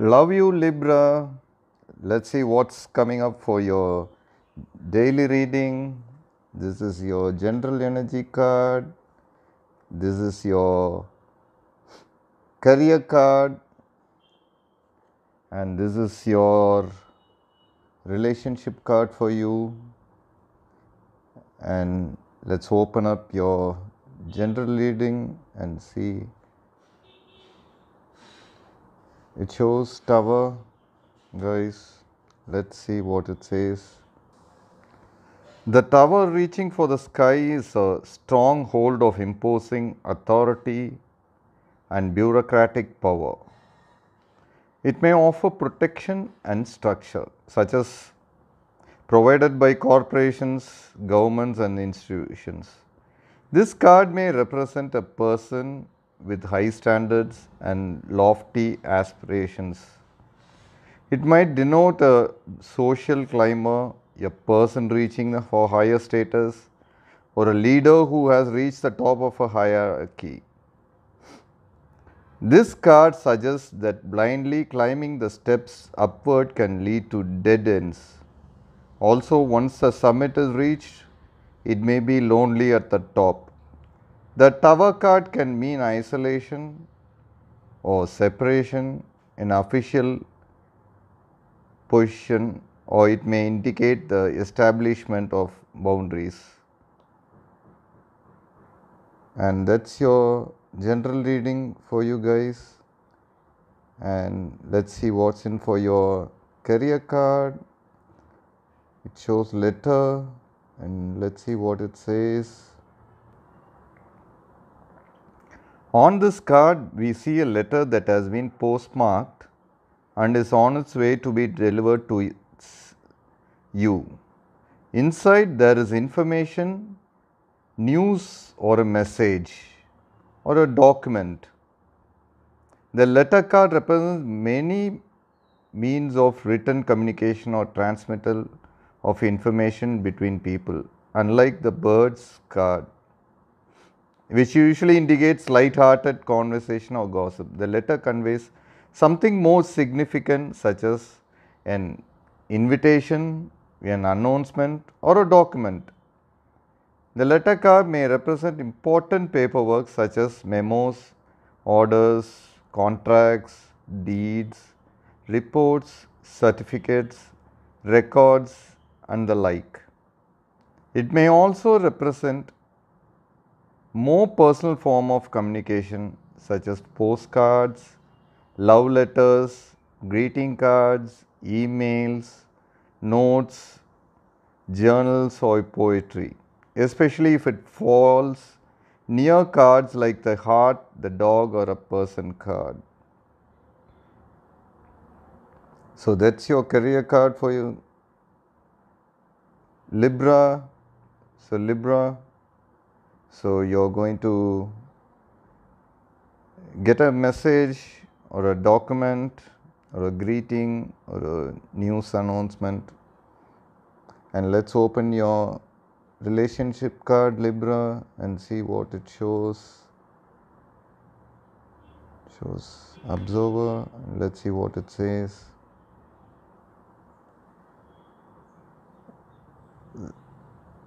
Love you, Libra. Let's see what's coming up for your daily reading. This is your general energy card. This is your career card. And this is your relationship card for you. And let's open up your general reading and see it shows tower guys let's see what it says the tower reaching for the sky is a stronghold of imposing authority and bureaucratic power. It may offer protection and structure such as provided by corporations, governments and institutions. This card may represent a person with high standards and lofty aspirations. It might denote a social climber, a person reaching for higher status, or a leader who has reached the top of a hierarchy. This card suggests that blindly climbing the steps upward can lead to dead ends. Also, once the summit is reached, it may be lonely at the top. The tower card can mean isolation or separation in official position or it may indicate the establishment of boundaries. And that is your general reading for you guys and let us see what is in for your career card. It shows letter and let us see what it says. On this card we see a letter that has been postmarked and is on its way to be delivered to you. Inside there is information, news or a message or a document. The letter card represents many means of written communication or transmittal of information between people unlike the bird's card which usually indicates light-hearted conversation or gossip. The letter conveys something more significant such as an invitation, an announcement or a document. The letter card may represent important paperwork such as memos, orders, contracts, deeds, reports, certificates, records and the like. It may also represent more personal form of communication such as postcards, love letters, greeting cards, emails, notes, journals or poetry, especially if it falls near cards like the heart, the dog or a person card. So that's your career card for you. Libra. So Libra so, you are going to get a message or a document or a greeting or a news announcement and let's open your relationship card Libra and see what it shows. Shows observer, let's see what it says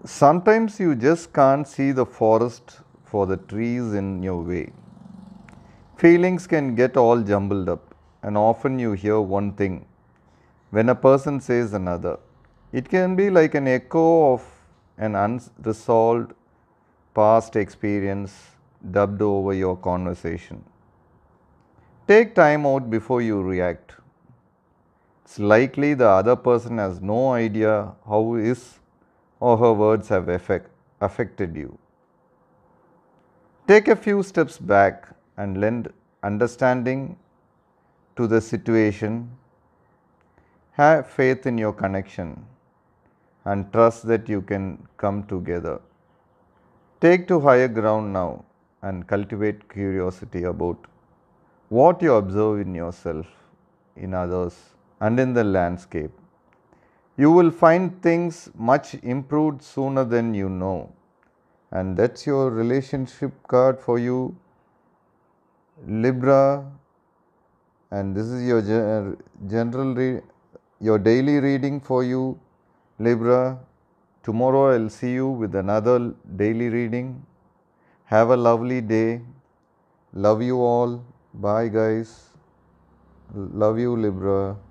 sometimes you just can't see the forest for the trees in your way. Feelings can get all jumbled up, and often you hear one thing when a person says another. It can be like an echo of an unresolved past experience dubbed over your conversation. Take time out before you react. It's likely the other person has no idea how is or her words have effect, affected you. Take a few steps back and lend understanding to the situation. Have faith in your connection and trust that you can come together. Take to higher ground now and cultivate curiosity about what you observe in yourself, in others, and in the landscape. You will find things much improved sooner than you know. And that's your relationship card for you, Libra. And this is your general, your daily reading for you, Libra. Tomorrow I'll see you with another daily reading. Have a lovely day. Love you all. Bye, guys. Love you, Libra.